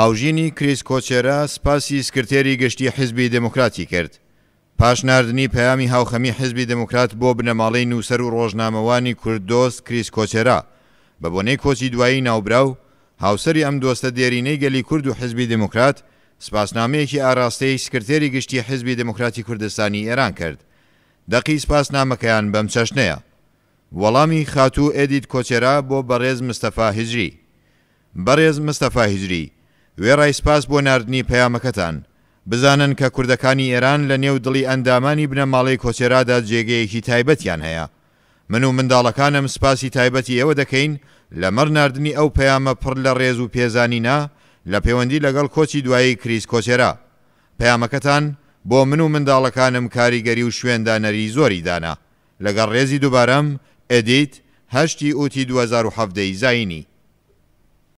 هاوژینی کریس کۆچێرا سپاسی سکرتێری گەشتی حزبی دموکراتی کرد. پاش نردنی پەیامی هاوخەمی حزبی دموکرات بۆ بنەماڵەی نووسەر و ڕۆژنامەوانی کوردۆست کریس کۆچێرا بە بۆنەی کۆچی دوایی ناوبراو هاوسری ئەم دۆستە دێرینەی گەلی کورد و حزبی دموکرات سپاسنامەیەکی ئاراستەی سکرتێری گشتی حزبی دموکراتی کوردستانی ئێران کرد. دەقی سپاسنامەکەیان بەم چەشنەیە. وەڵامی خاتوو ئێدیت کۆچێرا بۆ بەڕێز مستەفا هجری. بەڕێز مستەفا هجری. وێڕای سپاس بۆ نردنی پەیامەکەتان بزانن کە کوردەکانی ئێران لە نێو دڵی ئەندامانی بنەماڵی کۆچێرادا جێگەیەکی تایبەتیان هەیە من و منداڵەکانم سپاسی تایبەتی ئێوە دەکەین لەمەەر نردنی ئەو پەیامە پڕ لە ڕێز و پێزانینا لە پەیوەندی لەگەڵ کۆچی دوایی کریس کۆچێرا پەیامەکەتان بۆ من و منداڵەکانم کاریگەری و شوێندانەری زۆری دانا لەگەڵ ڕێزی دووبارەم ئەدیت هەشتی ئوتی 2017 زینی